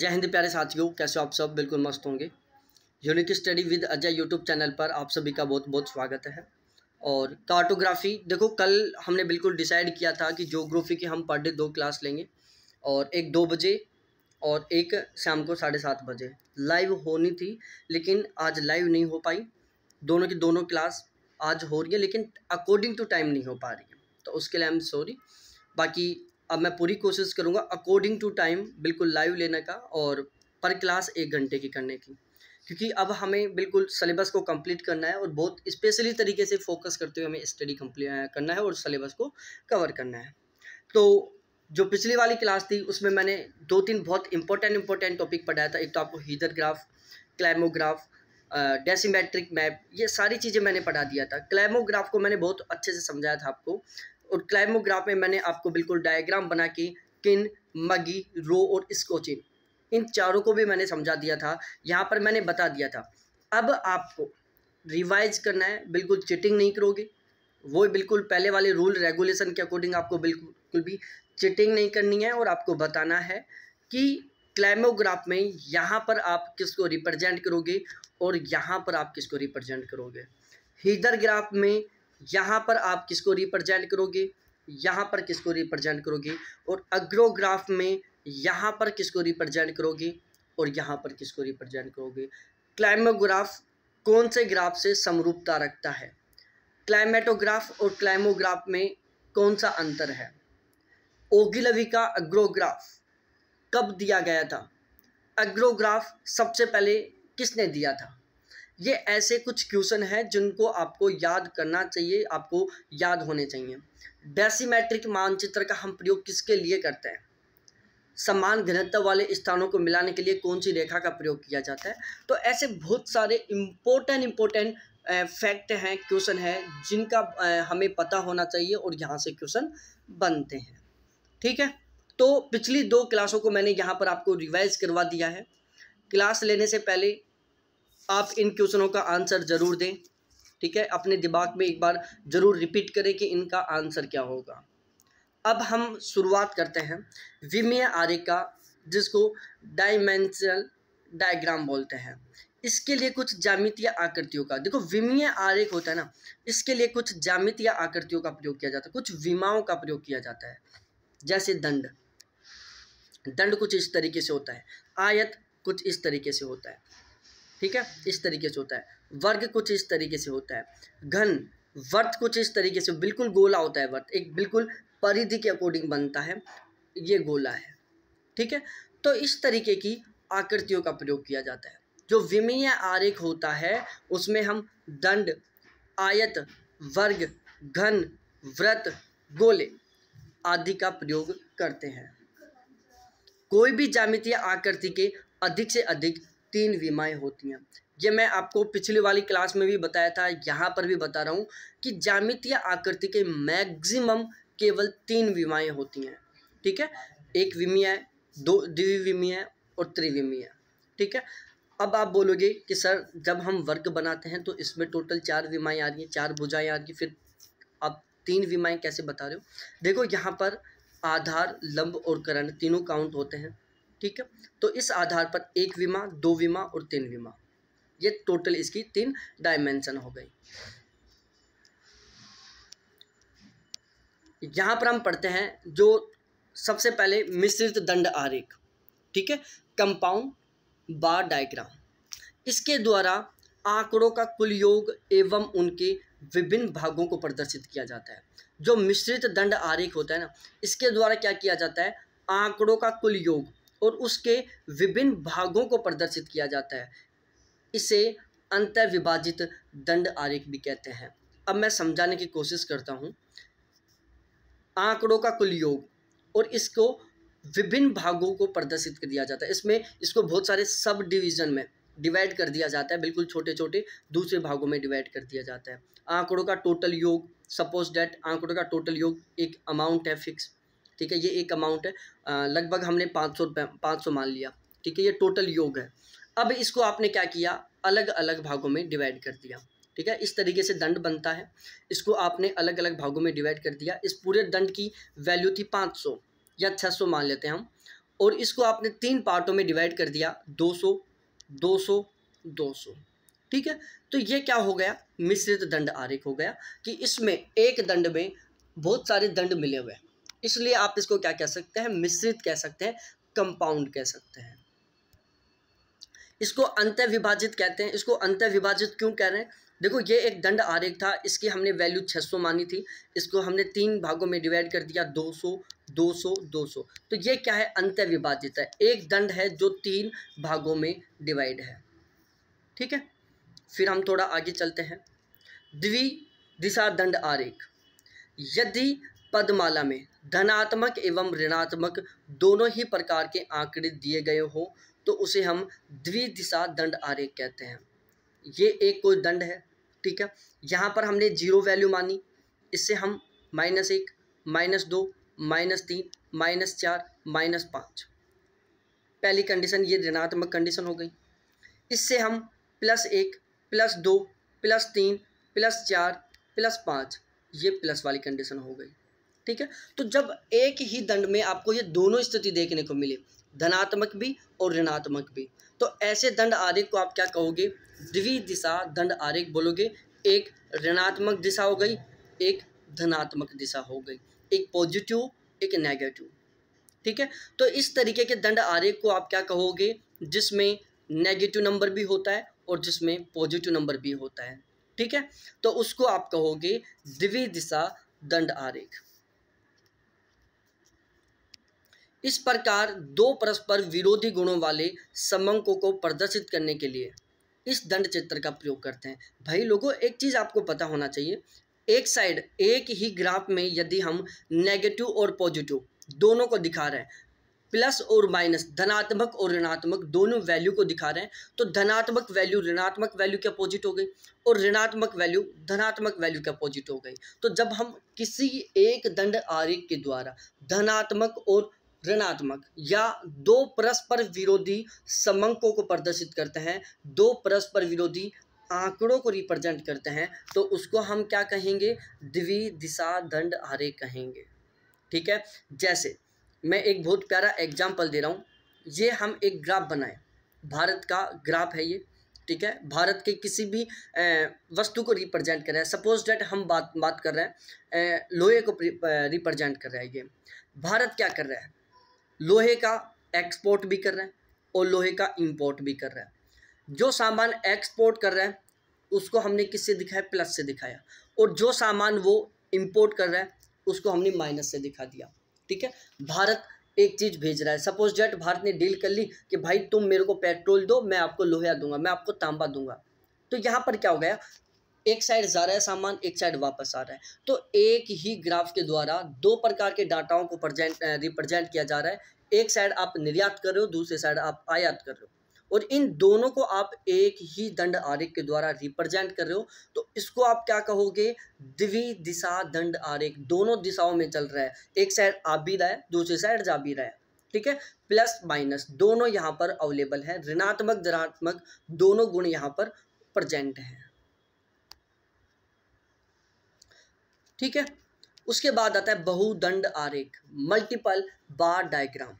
जय हिंद प्यारे साथियों कैसे आप सब बिल्कुल मस्त होंगे unique study with Ajay YouTube channel पर आप सभी का बहुत बहुत स्वागत है और कार्टोग्राफी देखो कल हमने बिल्कुल डिसाइड किया था कि जोग्राफी की हम पर डे दो क्लास लेंगे और एक दो बजे और एक शाम को साढ़े सात बजे लाइव होनी थी लेकिन आज लाइव नहीं हो पाई दोनों की दोनों क्लास आज हो रही है लेकिन अकॉर्डिंग टू टाइम नहीं हो पा रही है तो उसके लिए आई एम सॉरी बाकी अब मैं पूरी कोशिश करूँगा अकॉर्डिंग टू टाइम बिल्कुल लाइव लेने का और पर क्लास एक घंटे की करने की क्योंकि अब हमें बिल्कुल सलेबस को कंप्लीट करना है और बहुत स्पेशली तरीके से फोकस करते हुए हमें स्टडी कम्प्ली करना है और सलेबस को कवर करना है तो जो पिछली वाली क्लास थी उसमें मैंने दो तीन बहुत इंपॉर्टेंट इंपॉर्टेंट टॉपिक पढ़ाया था एक तो आपको hythergraph climograph dasymetric map ये सारी चीज़ें मैंने पढ़ा दिया था क्लैमोग्राफ को मैंने बहुत अच्छे से समझाया था आपको और क्लाइमोग्राफ में मैंने आपको बिल्कुल डायग्राम बना के किन मगी रो और स्कोचिन इन चारों को भी मैंने समझा दिया था यहाँ पर मैंने बता दिया था अब आपको रिवाइज करना है बिल्कुल चिटिंग नहीं करोगे वो बिल्कुल पहले वाले रूल रेगुलेशन के अकॉर्डिंग आपको बिल्कुल भी चिटिंग नहीं करनी है और आपको बताना है कि क्लाइमोग्राफ में यहाँ पर आप किसको रिप्रेजेंट करोगे और यहाँ पर आप किसको रिप्रेजेंट करोगे हीदर ग्राफ में यहाँ पर आप किसको रिप्रेजेंट करोगे यहाँ पर किसको रिप्रेजेंट करोगे और अग्रोग्राफ में यहाँ पर किसको रिप्रेजेंट करोगे और यहाँ पर किसको रिप्रेजेंट करोगे क्लाइमोग्राफ कौन से ग्राफ से समरूपता रखता है क्लाइमेटोग्राफ और क्लाइमोग्राफ में कौन सा अंतर है ओगिलवी का अग्रोग्राफ कब दिया गया था अग्रोग्राफ सबसे पहले किसने दिया था ये ऐसे कुछ क्वेश्चन हैं जिनको आपको याद करना चाहिए आपको याद होने चाहिए डेसीमेट्रिक मानचित्र का हम प्रयोग किसके लिए करते हैं समान घनत्व वाले स्थानों को मिलाने के लिए कौन सी रेखा का प्रयोग किया जाता है तो ऐसे बहुत सारे इम्पोर्टेंट इम्पोर्टेंट फैक्ट हैं क्वेश्चन हैं जिनका हमें पता होना चाहिए और यहाँ से क्वेश्चन बनते हैं ठीक है तो पिछली दो क्लासों को मैंने यहाँ पर आपको रिवाइज करवा दिया है क्लास लेने से पहले आप इन क्वेश्चनों का आंसर ज़रूर दें ठीक है अपने दिमाग में एक बार ज़रूर रिपीट करें कि इनका आंसर क्या होगा अब हम शुरुआत करते हैं विमय आर्य का जिसको डायमेंशनल डायग्राम बोलते हैं इसके लिए कुछ जामितीय आकृतियों का देखो विमय आरेख होता है ना इसके लिए कुछ जामितीय आकृतियों का प्रयोग किया जाता है कुछ विमाओं का प्रयोग किया जाता है जैसे दंड दंड कुछ इस तरीके से होता है आयत कुछ इस तरीके से होता है ठीक है इस तरीके से होता है वर्ग कुछ इस तरीके से होता है घन वर्त कुछ इस तरीके से बिल्कुल गोला होता है वर्त एक बिल्कुल परिधि के अकॉर्डिंग बनता है ये गोला है ठीक है तो इस तरीके की आकृतियों का प्रयोग किया जाता है जो विमीय आरेख होता है उसमें हम दंड आयत वर्ग घन व्रत गोले आदि का प्रयोग करते हैं कोई भी जामितीय आकृति के अधिक से अधिक तीन बीमाएँ होती हैं ये मैं आपको पिछली वाली क्लास में भी बताया था यहाँ पर भी बता रहा हूँ कि जामितीय आकृति के मैक्सिमम केवल तीन बीमाएँ होती हैं ठीक है एक विमिया है दो द्विविमीय और त्रिविमीय है ठीक है अब आप बोलोगे कि सर जब हम वर्ग बनाते हैं तो इसमें टोटल चार विमाएँ आ रही हैं चार भुजाएँ आ रही हैं फिर आप तीन विमाएँ कैसे बता रहे हो देखो यहाँ पर आधार लंब और करण तीनों काउंट होते हैं ठीक है तो इस आधार पर एक विमा दो विमा और तीन विमा ये टोटल इसकी तीन डायमेंशन हो गई यहां पर हम पढ़ते हैं जो सबसे पहले मिश्रित दंड आरेख ठीक है कंपाउंड बार डायग्राम इसके द्वारा आंकड़ों का कुल योग एवं उनके विभिन्न भागों को प्रदर्शित किया जाता है जो मिश्रित दंड आरेख होता है ना इसके द्वारा क्या किया जाता है आंकड़ों का कुल योग और उसके विभिन्न भागों को प्रदर्शित किया जाता है इसे अंतर्विभाजित दंड आरेख भी कहते हैं अब मैं समझाने की कोशिश करता हूँ आंकड़ों का कुल योग और इसको विभिन्न भागों को प्रदर्शित कर दिया जाता है इसमें इसको बहुत सारे सब डिवीज़न में डिवाइड कर दिया जाता है बिल्कुल छोटे छोटे दूसरे भागों में डिवाइड कर दिया जाता है आंकड़ों का टोटल योग सपोज डेट आंकड़ों का टोटल योग एक अमाउंट है फिक्स ठीक है ये एक अमाउंट है लगभग हमने पाँच सौ पाँच सौ मान लिया ठीक है ये टोटल योग है अब इसको आपने क्या किया अलग अलग भागों में डिवाइड कर दिया ठीक है इस तरीके से दंड बनता है इसको आपने अलग अलग भागों में डिवाइड कर दिया इस पूरे दंड की वैल्यू थी पाँच सौ या छः सौ मान लेते हैं हम और इसको आपने तीन पार्टों में डिवाइड कर दिया दो सौ दो सौ दो सौ ठीक है तो ये क्या हो गया मिश्रित दंड आरेख हो गया कि इसमें एक दंड में बहुत सारे दंड मिले हुए हैं इसलिए आप इसको क्या कह सकते हैं मिश्रित कह सकते हैं कंपाउंड कह सकते हैं इसको अंत विभाजित कहते हैं इसको अंत विभाजित क्यों कह रहे हैं देखो ये एक दंड आरेख था इसकी हमने वैल्यू 600 मानी थी इसको हमने तीन भागों में डिवाइड कर दिया 200 200 200 तो ये क्या है अंत विभाजित है एक दंड है जो तीन भागों में डिवाइड है ठीक है फिर हम थोड़ा आगे चलते हैं द्वि दिशा दंड आरेख यदि पदमाला में धनात्मक एवं ऋणात्मक दोनों ही प्रकार के आंकड़े दिए गए हो तो उसे हम द्विदिशा दंड आरेख कहते हैं ये एक कोई दंड है ठीक है यहाँ पर हमने जीरो वैल्यू मानी इससे हम माइनस एक माइनस दो माइनस तीन माइनस चार माइनस पाँच पहली कंडीशन ये ऋणात्मक कंडीशन हो गई इससे हम प्लस एक प्लस दो प्लस तीन प्लस चार प्लस पाँच ये प्लस वाली कंडीशन हो गई ठीक है तो जब एक ही दंड में आपको ये दोनों स्थिति देखने को मिले धनात्मक भी और ऋणात्मक भी तो ऐसे दंड आरेख को आप क्या कहोगे द्विदिशा दंड आरेख बोलोगे एक ऋणात्मक दिशा हो गई एक धनात्मक दिशा हो गई एक पॉजिटिव एक नेगेटिव ठीक है तो इस तरीके के दंड आरेख को आप क्या कहोगे जिसमें नेगेटिव नंबर भी होता है और जिसमें पॉजिटिव नंबर भी होता है ठीक है तो उसको आप कहोगे द्विदिशा दंड आरेख इस प्रकार दो परस्पर विरोधी गुणों वाले समंकों को प्रदर्शित करने के लिए इस दंड चित्र का प्रयोग करते हैं भाई लोगों एक चीज़ आपको पता होना चाहिए एक साइड एक ही ग्राफ में यदि हम नेगेटिव और पॉजिटिव दोनों को दिखा रहे हैं प्लस और माइनस धनात्मक और ऋणात्मक दोनों वैल्यू को दिखा रहे हैं तो धनात्मक वैल्यू ऋणात्मक वैल्यू के अपोजिट हो गई और ऋणात्मक वैल्यू धनात्मक वैल्यू के अपोजिट हो गई तो जब हम किसी एक दंड आरेख के द्वारा धनात्मक और ऋणात्मक या दो परस्पर विरोधी समंकों को प्रदर्शित करते हैं दो परस्पर विरोधी आंकड़ों को रिप्रेजेंट करते हैं तो उसको हम क्या कहेंगे दिशा दंड आरे कहेंगे ठीक है जैसे मैं एक बहुत प्यारा एग्जाम्पल दे रहा हूँ ये हम एक ग्राफ बनाए भारत का ग्राफ है ये ठीक है भारत के किसी भी वस्तु को रिप्रेजेंट कर रहा है सपोज डेट हम बात बात कर रहे हैं लोहे को रिप्रेजेंट कर रहा है ये भारत क्या कर रहा है लोहे का एक्सपोर्ट भी कर रहे हैं और लोहे का इंपोर्ट भी कर रहे हैं जो सामान एक्सपोर्ट कर रहे हैं उसको हमने किससे दिखाया प्लस से दिखाया और जो सामान वो इंपोर्ट कर रहा है उसको हमने माइनस से दिखा दिया ठीक है भारत एक चीज़ भेज रहा है सपोज जेट भारत ने डील कर ली कि भाई तुम मेरे को पेट्रोल दो मैं आपको लोहिया दूंगा मैं आपको तांबा दूंगा तो यहाँ पर क्या हो गया एक साइड जा रहा है सामान एक साइड वापस आ रहा है तो एक ही ग्राफ के द्वारा दो प्रकार के डाटाओं को प्रजेंट रिप्रेजेंट किया जा रहा है एक साइड आप निर्यात कर रहे हो दूसरी साइड आप आयात कर रहे हो और इन दोनों को आप एक ही दंड आरेख के द्वारा रिप्रेजेंट कर रहे हो तो इसको आप क्या कहोगे दिशा दंड आरेख दोनों दिशाओं में चल रहा है एक साइड आप भी रहा है दूसरी साइड जा भी रहा है ठीक है प्लस माइनस दोनों यहाँ पर अवेलेबल है ऋणात्मक धनात्मक दोनों गुण यहाँ पर प्रजेंट हैं ठीक है उसके बाद आता है बहुदंड आरेख मल्टीपल बार डायग्राम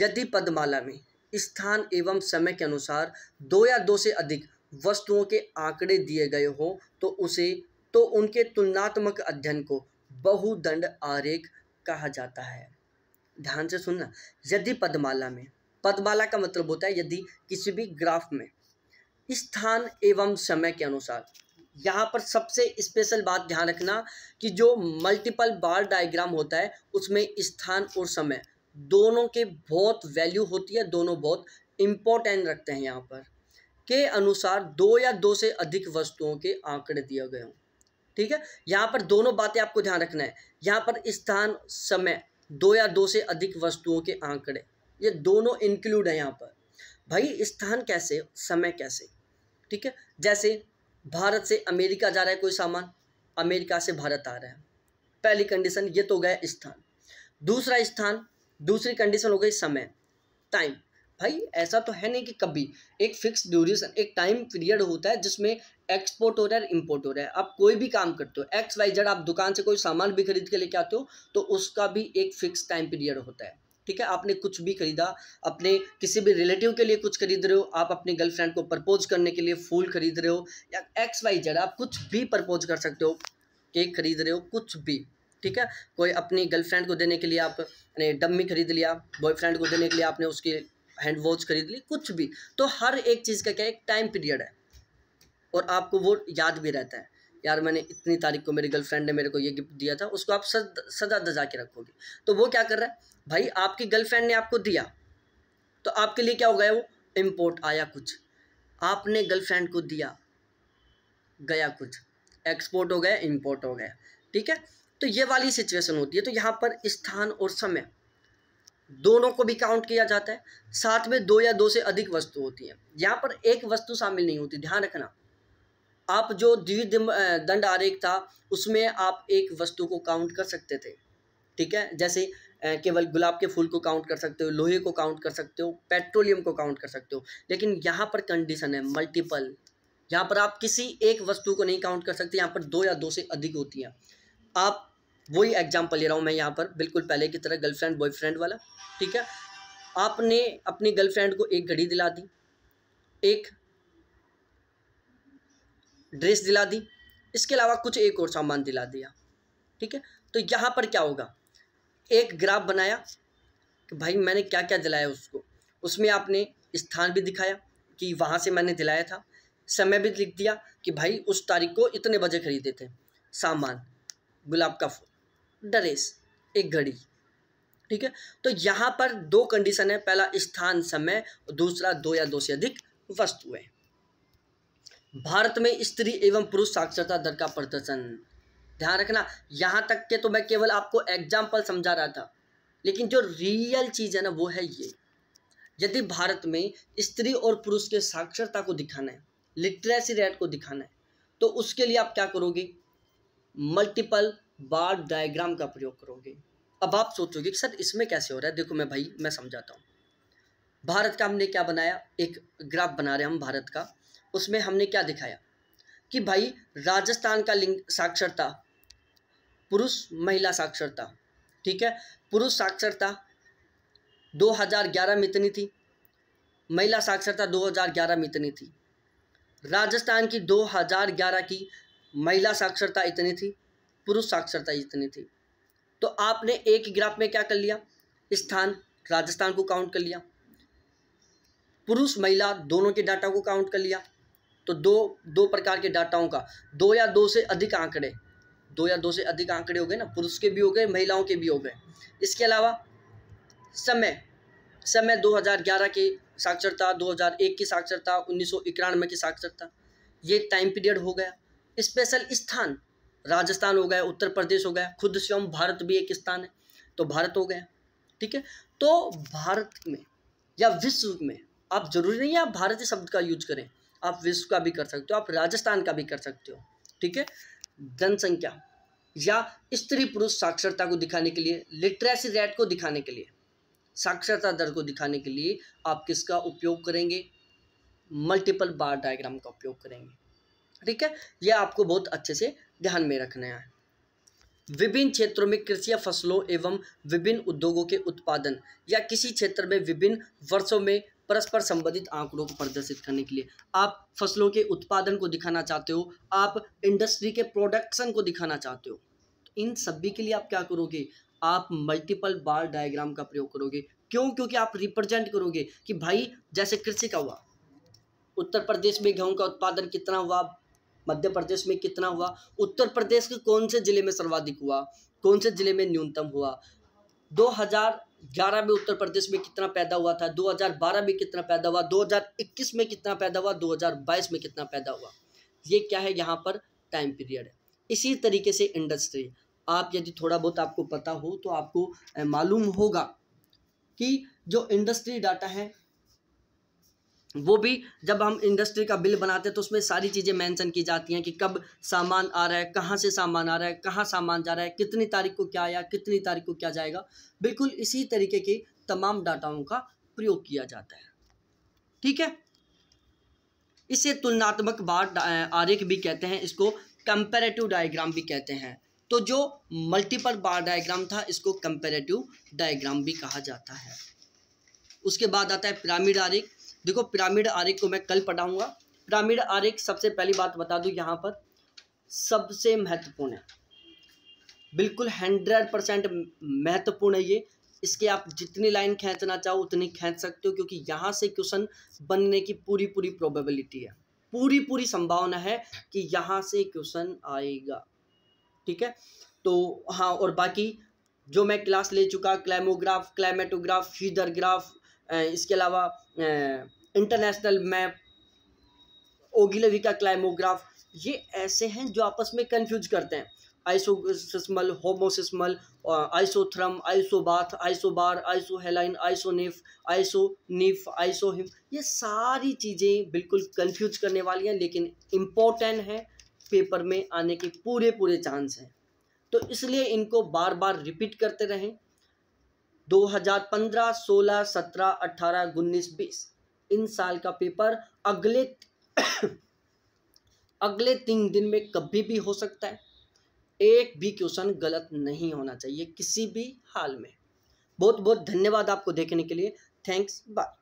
यदि पदमाला में स्थान एवं समय के अनुसार दो या दो से अधिक वस्तुओं के आंकड़े दिए गए हों तो उसे तो उनके तुलनात्मक अध्ययन को बहुदंड आरेख कहा जाता है ध्यान से सुनना यदि पदमाला में पदमाला का मतलब होता है यदि किसी भी ग्राफ में स्थान एवं समय के अनुसार यहाँ पर सबसे स्पेशल बात ध्यान रखना कि जो मल्टीपल बार डायग्राम होता है उसमें स्थान और समय दोनों के बहुत वैल्यू होती है दोनों बहुत इम्पोर्टेंट रखते हैं यहाँ पर के अनुसार दो या दो से अधिक वस्तुओं के आंकड़े दिए गए हों ठीक है यहाँ पर दोनों बातें आपको ध्यान रखना है यहाँ पर स्थान समय दो या दो से अधिक वस्तुओं के आंकड़े ये दोनों इंक्लूड है यहाँ पर भाई स्थान कैसे समय कैसे ठीक है जैसे भारत से अमेरिका जा रहा है कोई सामान अमेरिका से भारत आ रहा है पहली कंडीशन ये तो हो गया स्थान दूसरा स्थान दूसरी कंडीशन हो गई समय टाइम भाई ऐसा तो है नहीं कि कभी एक फिक्स ड्यूरेशन एक टाइम पीरियड होता है जिसमें एक्सपोर्ट हो रहा है इम्पोर्ट हो रहा है आप कोई भी काम करते हो एक्स वाई जेड आप दुकान से कोई सामान भी खरीद के लेके आते हो तो उसका भी एक फिक्स टाइम पीरियड होता है ठीक है आपने कुछ भी खरीदा अपने किसी भी रिलेटिव के लिए कुछ खरीद रहे हो आप अपनी गर्लफ्रेंड को प्रपोज करने के लिए फूल खरीद रहे हो या एक्स वाई जेड आप कुछ भी प्रपोज कर सकते हो केक खरीद रहे हो कुछ भी ठीक है कोई अपनी गर्लफ्रेंड को देने के लिए आपने डम्मी खरीद लिया बॉयफ्रेंड को देने के लिए आपने उसकी हैंड वॉच खरीद ली कुछ भी तो हर एक चीज़ का क्या एक टाइम पीरियड है और आपको वो याद भी रहता है यार मैंने इतनी तारीख को मेरी गर्लफ्रेंड ने मेरे को ये गिफ्ट दिया था उसको आप सद सदा दजा के रखोगे तो वो क्या कर रहा है भाई आपकी गर्लफ्रेंड ने आपको दिया तो आपके लिए क्या हो गया वो इम्पोर्ट आया कुछ आपने गर्लफ्रेंड को दिया गया कुछ एक्सपोर्ट हो गया इम्पोर्ट हो गया ठीक है तो ये वाली सिचुएशन होती है तो यहाँ पर स्थान और समय दोनों को भी काउंट किया जाता है साथ में दो या दो से अधिक वस्तु होती है यहाँ पर एक वस्तु शामिल नहीं होती ध्यान रखना आप जो द्विध दंड आरेख था उसमें आप एक वस्तु को काउंट कर सकते थे ठीक है जैसे केवल गुलाब के फूल को काउंट कर सकते हो लोहे को काउंट कर सकते हो पेट्रोलियम को काउंट कर सकते हो लेकिन यहाँ पर कंडीशन है मल्टीपल यहाँ पर आप किसी एक वस्तु को नहीं काउंट कर सकते यहाँ पर दो या दो से अधिक होती हैं आप वही एग्जाम्पल ले रहा हूँ मैं यहाँ पर बिल्कुल पहले की तरह गर्लफ्रेंड बॉयफ्रेंड वाला ठीक है आपने अपनी गर्लफ्रेंड को एक घड़ी दिला दी एक ड्रेस दिला दी इसके अलावा कुछ एक और सामान दिला दिया ठीक है तो यहाँ पर क्या होगा एक ग्राफ बनाया कि भाई मैंने क्या क्या दिलाया उसको उसमें आपने स्थान भी दिखाया कि वहाँ से मैंने दिलाया था समय भी लिख दिया कि भाई उस तारीख को इतने बजे खरीदे थे सामान गुलाब का फूल ड्रेस एक घड़ी ठीक है तो यहाँ पर दो कंडीशन है पहला स्थान समय और दूसरा दो या दो से अधिक वस्तुएं भारत में स्त्री एवं पुरुष साक्षरता दर का प्रदर्शन ध्यान रखना यहाँ तक के तो मैं केवल आपको एग्जाम्पल समझा रहा था लेकिन जो रियल चीज़ है ना वो है ये यदि भारत में स्त्री और पुरुष के साक्षरता को दिखाना है लिटरेसी रेट को दिखाना है तो उसके लिए आप क्या करोगे मल्टीपल बार डायग्राम का प्रयोग करोगे अब आप सोचोगे कि सर इसमें कैसे हो रहा है देखो मैं भाई मैं समझाता हूँ भारत का हमने क्या बनाया एक ग्राफ बना रहे हम भारत का उसमें हमने क्या दिखाया कि भाई राजस्थान का लिंग साक्षरता पुरुष महिला साक्षरता ठीक है पुरुष साक्षरता 2011 में इतनी थी महिला साक्षरता 2011 में इतनी थी राजस्थान की 2011 की महिला साक्षरता इतनी थी पुरुष साक्षरता इतनी थी तो आपने एक ग्राफ में क्या कर लिया स्थान राजस्थान को काउंट कर लिया पुरुष महिला दोनों के डाटा को काउंट कर लिया तो दो दो प्रकार के डाटाओं का दो या दो से अधिक आंकड़े दो या दो से अधिक आंकड़े हो गए ना पुरुष के भी हो गए महिलाओं के भी हो गए इसके अलावा समय समय 2011 की साक्षरता 2001 की साक्षरता उन्नीस की साक्षरता ये टाइम पीरियड हो गया स्पेशल स्थान राजस्थान हो गया उत्तर प्रदेश हो गया खुद स्वयं भारत भी एक स्थान है तो भारत हो गया ठीक है तो भारत में या विश्व में आप जरूरी नहीं आप भारतीय शब्द का यूज करें आप विश्व का भी कर सकते हो आप राजस्थान का भी कर सकते हो ठीक है जनसंख्या या स्त्री पुरुष साक्षरता को दिखाने के लिए लिटरेसी रेट को दिखाने के लिए साक्षरता दर को दिखाने के लिए आप किसका उपयोग करेंगे मल्टीपल बार डायग्राम का उपयोग करेंगे ठीक है यह आपको बहुत अच्छे से ध्यान में रखना है विभिन्न क्षेत्रों में कृषि फसलों एवं विभिन्न उद्योगों के उत्पादन या किसी क्षेत्र में विभिन्न वर्षों में परस्पर संबंधित आंकड़ों को प्रदर्शित करने के लिए आप फसलों के उत्पादन को दिखाना चाहते हो आप इंडस्ट्री के प्रोडक्शन को दिखाना चाहते हो तो इन सभी के लिए आप क्या करोगे आप मल्टीपल बार डायग्राम का प्रयोग करोगे क्यों क्योंकि आप रिप्रेजेंट करोगे कि भाई जैसे कृषि का हुआ उत्तर प्रदेश में गेहूं का उत्पादन कितना हुआ मध्य प्रदेश में कितना हुआ उत्तर प्रदेश के कौन से ज़िले में सर्वाधिक हुआ कौन से ज़िले में न्यूनतम हुआ ग्यारह में उत्तर प्रदेश में कितना पैदा हुआ था 2012 में कितना पैदा हुआ 2021 में कितना पैदा हुआ 2022 में कितना पैदा हुआ ये क्या है यहाँ पर टाइम पीरियड है इसी तरीके से इंडस्ट्री आप यदि थोड़ा बहुत आपको पता हो तो आपको मालूम होगा कि जो इंडस्ट्री डाटा है वो भी जब हम इंडस्ट्री का बिल बनाते हैं तो उसमें सारी चीज़ें मेंशन की जाती हैं कि कब सामान आ रहा है कहाँ से सामान आ रहा है कहाँ सामान जा रहा है कितनी तारीख को क्या आया कितनी तारीख को क्या जाएगा बिल्कुल इसी तरीके के तमाम डाटाओं का प्रयोग किया जाता है ठीक है इसे तुलनात्मक बार आरेख भी कहते हैं इसको कंपेरेटिव डायग्राम भी कहते हैं तो जो मल्टीपल बार डायग्राम था इसको कंपेरेटिव डायग्राम भी कहा जाता है उसके बाद आता है पिरामिड आरेख देखो पिरामिड आरेख को मैं कल पढ़ाऊंगा पिरामिड आरेख सबसे पहली बात बता दू यहाँ पर सबसे महत्वपूर्ण है बिल्कुल हंड्रेड परसेंट महत्वपूर्ण है ये इसके आप जितनी लाइन खींचना चाहो उतनी खींच सकते हो क्योंकि यहाँ से क्वेश्चन बनने की पूरी पूरी प्रोबेबिलिटी है पूरी पूरी संभावना है कि यहाँ से क्वेश्चन आएगा ठीक है तो हाँ और बाकी जो मैं क्लास ले चुका क्लाइमोग्राफ क्लाइमेटोग्राफ फीदर ग्राफ इसके अलावा इंटरनेशनल मैप ओगिलवी का क्लाइमोग्राफ ये ऐसे हैं जो आपस में कन्फ्यूज करते हैं आइसोसिस्मल होमोसिस्मल आइसोथ्रम आइसोबाथ आइसोबार आइसोहेलाइन हेलाइन आइसोनिफ आइसोहिम ये सारी चीज़ें बिल्कुल कंफ्यूज करने वाली हैं लेकिन इम्पोर्टेंट हैं पेपर में आने के पूरे पूरे चांस हैं तो इसलिए इनको बार बार रिपीट करते रहें 2015, 16, 17, 18, 19, 20 इन साल का पेपर अगले अगले तीन दिन में कभी भी हो सकता है एक भी क्वेश्चन गलत नहीं होना चाहिए किसी भी हाल में बहुत बहुत धन्यवाद आपको देखने के लिए थैंक्स बाय